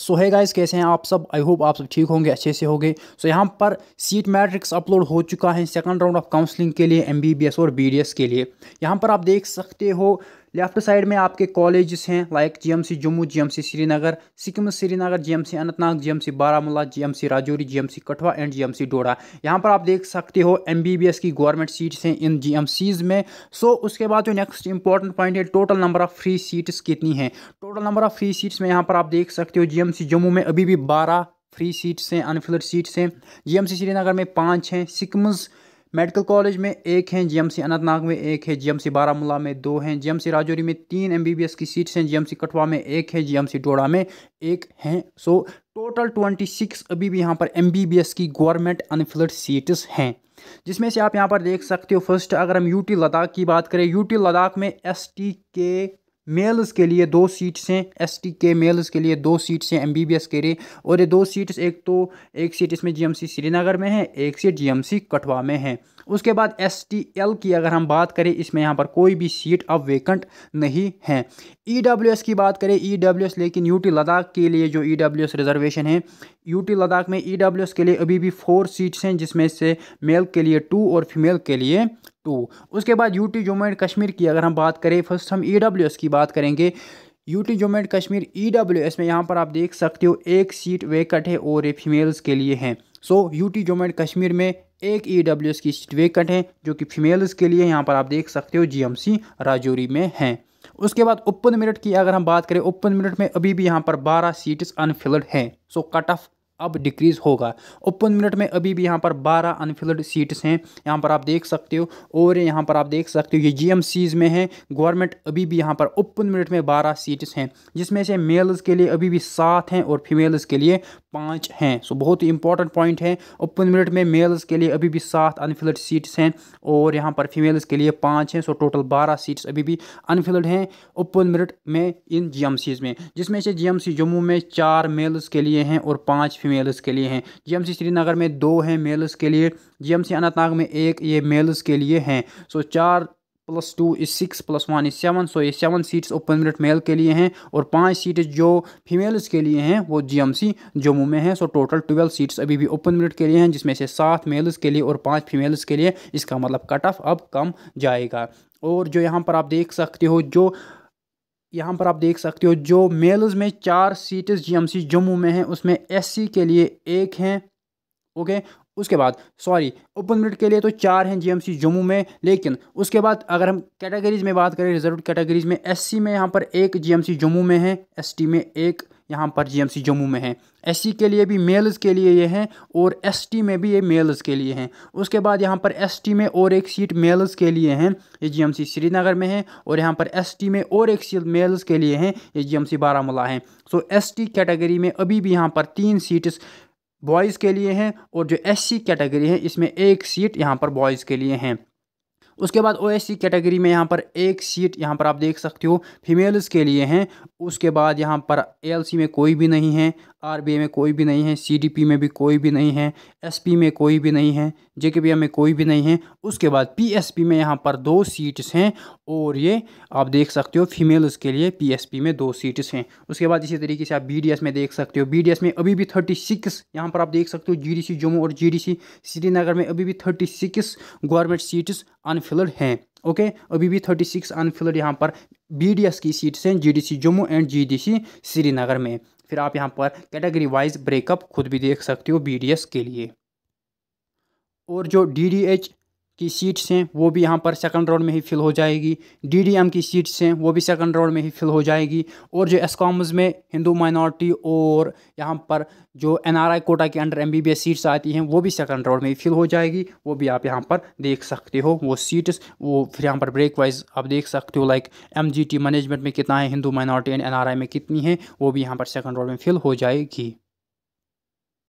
सो है गाइस कैसे हैं आप सब आई होप आप सब ठीक होंगे अच्छे से होंगे सो so, यहाँ पर सीट मैट्रिक्स अपलोड हो चुका है सेकंड राउंड ऑफ काउंसलिंग के लिए एमबीबीएस और बीडीएस के लिए यहाँ पर आप देख सकते हो लेफ्ट साइड में आपके कॉलेजेस हैं like GMC Jammu GMC Srinagar Sikkim Srinagar GMC Anantnag GMC Baramulla GMC Rajouri GMC Kathua and GMC Doda यहाँ पर आप देख सकते हो एमबीबीएस की गवर्नमेंट सीट्स हैं इन जीएमसीज में सो उसके बाद जो नेक्स्ट इंपॉर्टेंट पॉइंट है total number of free seats कितनी हैं total number of free seats में यहाँ पर आप देख सकते हो सी जम्मू में अभी भी बारह फ्री सीट्स हैं अनफिल्ड सीट्स हैं सी श्रीनगर में पाँच हैं सिक्किम्स मेडिकल कॉलेज में एक हैं जीएमसी अनंतनाग में एक है जीएमसी बारामूला में दो हैं जीएमसी राजौरी में तीन एमबीबीएस की सीट्स हैं जीएमसी कठुआ में एक है जीएमसी डोडा में एक हैं सो टोटल ट्वेंटी सिक्स अभी भी यहाँ पर एम बी बी एस की गवर्नमेंट अनफिल्ड सीट्स हैं जिसमें से आप यहाँ पर देख सकते हो फर्स्ट अगर हम यूटी लद्दाख की बात करें यूटी लद्दाख में एस टी के मेल्स के लिए दो सीट्स हैं एस टी के मेल्स के लिए दो सीट्स हैं एम बी बी एस के लिए और ये दो सीट्स एक तो एक सीट इसमें जी एम सी श्रीनगर में है एक सीट जी एम सी कठवा में है उसके बाद एस टी एल की अगर हम बात करें इसमें यहाँ पर कोई भी सीट अब वेकेंट नहीं है ई डब्ल्यू एस की बात करें ई डब्ल्यू एस लेकिन यू टी लद्दाख के लिए जो ई डब्ल्यू एस रिजर्वेशन है यू टी लद्दाख में ई डब्ल्यू एस के लिए अभी भी फोर सीट्स हैं जिसमें से मेल के लिए टू और फीमेल के लिए तो उसके बाद यूटी जम्मू एंड कश्मीर की अगर हम बात करें फर्स्ट हम ई e की बात करेंगे UT Jammu and Kashmir E e में यहाँ पर आप देख सकते हो एक सीट वेकट है और ये फीमेल्स के लिए हैं so UT Jammu and Kashmir में एक ई e की सीट वेकट है जो कि फीमेल्स के लिए यहाँ पर आप देख सकते हो सी राजौरी में हैं उसके बाद ओपन मेरिट की अगर हम बात करें ओपन मेरिट में अभी भी यहाँ पर बारह सीट्स अनफिल्ड हैं सो कट ऑफ अब डिक्रीज़ होगा ओपन मिनट में अभी भी यहाँ पर 12 अनफिल्ड सीट्स हैं यहाँ पर आप देख सकते हो और यहाँ पर आप देख सकते हो ये जीएमसीज में हैं गवर्नमेंट अभी भी यहाँ पर ओपन मिनट में 12 सीट्स हैं जिसमें से मेल्स के लिए अभी भी सात हैं और फीमेल्स के लिए पाँच हैं सो बहुत ही इंपॉर्टेंट पॉइंट है ओपन मिनट में मेल्स के लिए अभी भी सात अनफिल्ड सीट्स हैं और यहाँ पर फीमेल्स के लिए पाँच हैं सो टोटल बारह सीट्स अभी भी अनफिल्ड हैं ओपन मिनट में इन जी में जिसमें से जी जम्मू में चार मेल्स के लिए हैं और पाँच फीमेल्स के लिए हैं सी श्रीनगर में दो हैं मेल्स के लिए सी अनंतनाग में एक ये मेल्स के लिए हैं सो चार plus two is six plus one is seven so ये seven seats open merit male के लिए हैं और पांच सीट जो फीमेल्स के लिए हैं वो जीएमसी जम्मू में हैं सो टोटल ट्वेल्व सीट्स अभी भी ओपन मिनट के लिए हैं जिसमें से सात मेल्स के लिए और पांच फीमेल्स के लिए इसका मतलब कट ऑफ अब कम जाएगा और जो यहाँ पर आप देख सकते हो जो यहाँ पर आप देख सकते हो जो मेल्स में चार सीटें जीएमसी जम्मू में हैं उसमें एससी के लिए एक हैं ओके उसके बाद सॉरी ओपन मिनट के लिए तो चार हैं जीएमसी जम्मू में लेकिन उसके बाद अगर हम कैटेगरीज में बात करें रिजर्व कैटेगरीज में एससी में यहाँ पर एक जीएमसी जम्मू में है एसटी में एक यहाँ पर जीएमसी जम्मू में है एससी के लिए भी मेल्स के लिए ये हैं और एसटी में भी ये मेल्स के लिए हैं उसके बाद यहाँ पर एसटी में और एक सीट मेल्स के लिए हैं ये जीएमसी श्रीनगर में है और यहाँ पर एसटी में और एक सीट मेल्स के लिए हैं ये जी सी बारामूला है सो एस कैटेगरी में अभी भी यहाँ पर तीन सीट्स बॉयज़ के लिए हैं और जो एस कैटेगरी है इसमें एक सीट यहाँ पर बॉयज़ के लिए हैं उसके बाद ओ कैटेगरी में यहाँ पर एक सीट यहाँ पर आप देख सकते हो फीमेल्स के लिए हैं उसके बाद यहाँ पर ए में कोई भी नहीं है आर में कोई भी नहीं है सी में भी कोई भी नहीं है एस में कोई भी नहीं है जे में कोई भी नहीं है उसके बाद पी में यहाँ पर दो सीट्स हैं और ये आप देख सकते हो फीमेल्स के लिए पी में दो सीट्स हैं उसके बाद इसी तरीके से आप बी में देख सकते हो बी में अभी भी थर्टी सिक्स यहाँ पर आप देख सकते हो जी जम्मू और जी श्रीनगर में अभी भी thirty six government seats unfilled हैं ओके okay, अभी भी थर्टी सिक्स अनफिल्ड यहाँ पर बीडीएस की सीट्स हैं GDC Jammu and GDC Srinagar में फिर आप यहाँ पर कैटेगरी वाइज ब्रेकअप खुद भी देख सकते हो बी के लिए और जो डी डी एच की सीट्स हैं वो भी यहाँ पर सेकंड राउंड में ही फिल हो जाएगी डीडीएम की सीट्स हैं वो भी सेकंड राउंड में ही फिल हो जाएगी और जो एसकॉम्स में हिंदू माइनॉरिटी और यहाँ पर जो एनआरआई कोटा के अंडर एमबीबीएस सीट्स आती हैं वो भी सेकंड राउंड में ही फिल हो जाएगी वो भी आप यहाँ पर देख सकते हो वो सीट्स वो फिर यहाँ पर ब्रेक वाइज आप देख सकते हो लाइक एम मैनेजमेंट में कितना है हिंदू माइनॉरिटी एंड एन में कितनी है वो भी यहाँ पर सेकेंड राउंड में फिल हो जाएगी